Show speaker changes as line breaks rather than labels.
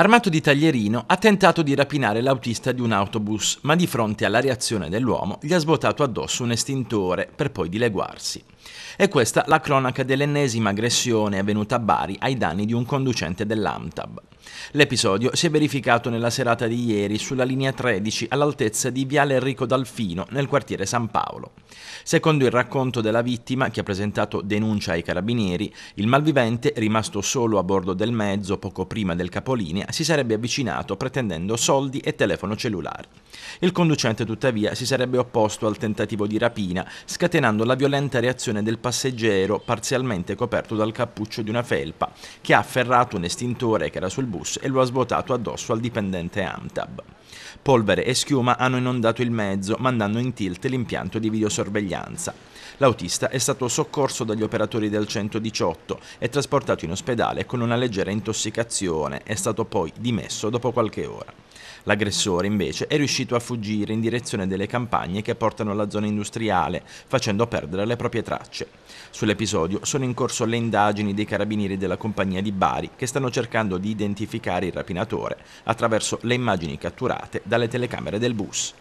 armato di taglierino, ha tentato di rapinare l'autista di un autobus, ma di fronte alla reazione dell'uomo gli ha svuotato addosso un estintore per poi dileguarsi. E questa la cronaca dell'ennesima aggressione avvenuta a Bari ai danni di un conducente dell'AMTAB. L'episodio si è verificato nella serata di ieri sulla linea 13 all'altezza di Viale Enrico Dalfino nel quartiere San Paolo. Secondo il racconto della vittima che ha presentato denuncia ai carabinieri, il malvivente, rimasto solo a bordo del mezzo poco prima del capolinea, si sarebbe avvicinato pretendendo soldi e telefono cellulare. Il conducente tuttavia si sarebbe opposto al tentativo di rapina, scatenando la violenta reazione del passeggero parzialmente coperto dal cappuccio di una felpa, che ha afferrato un estintore che era sul bus e lo ha svuotato addosso al dipendente AMTAB. Polvere e schiuma hanno inondato il mezzo, mandando in tilt l'impianto di videosorveglianza. L'autista è stato soccorso dagli operatori del 118 e trasportato in ospedale con una leggera intossicazione, è stato poi dimesso dopo qualche ora. L'aggressore, invece, è riuscito a fuggire in direzione delle campagne che portano alla zona industriale, facendo perdere le proprie tracce. Sull'episodio sono in corso le indagini dei carabinieri della compagnia di Bari, che stanno cercando di identificare il rapinatore attraverso le immagini catturate dalle telecamere del bus.